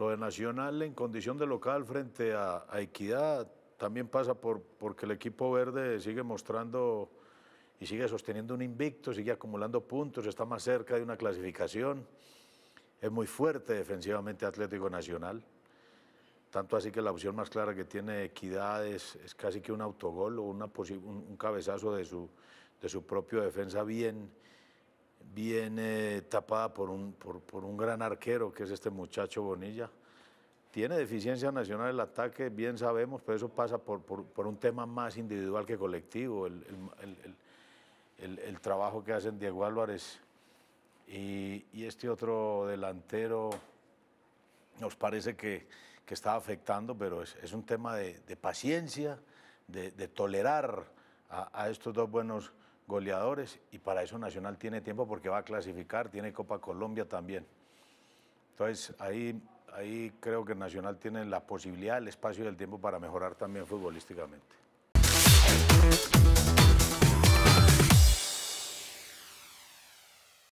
Lo de Nacional en condición de local frente a, Equidad también pasa por porque el equipo verde sigue mostrando y sigue sosteniendo un invicto, sigue acumulando puntos, está más cerca de una clasificación. Es muy fuerte defensivamente Atlético Nacional. Tanto así que la opción más clara que tiene Equidad es, casi que un autogol o una un, cabezazo de su, de su propio defensa bien viene tapada por un, por, un gran arquero que es este muchacho Bonilla. Tiene deficiencia nacional el ataque, bien sabemos, pero eso pasa por, por, un tema más individual que colectivo, el, trabajo que hacen Diego Álvarez y, este otro delantero nos parece que, que está afectando, pero es, un tema de, paciencia, de, tolerar a, a, estos dos buenos goleadores y para eso Nacional tiene tiempo porque va a clasificar, tiene Copa Colombia también. Entonces ahí, ahí creo que Nacional tiene la posibilidad, el espacio y el tiempo para mejorar también futbolísticamente.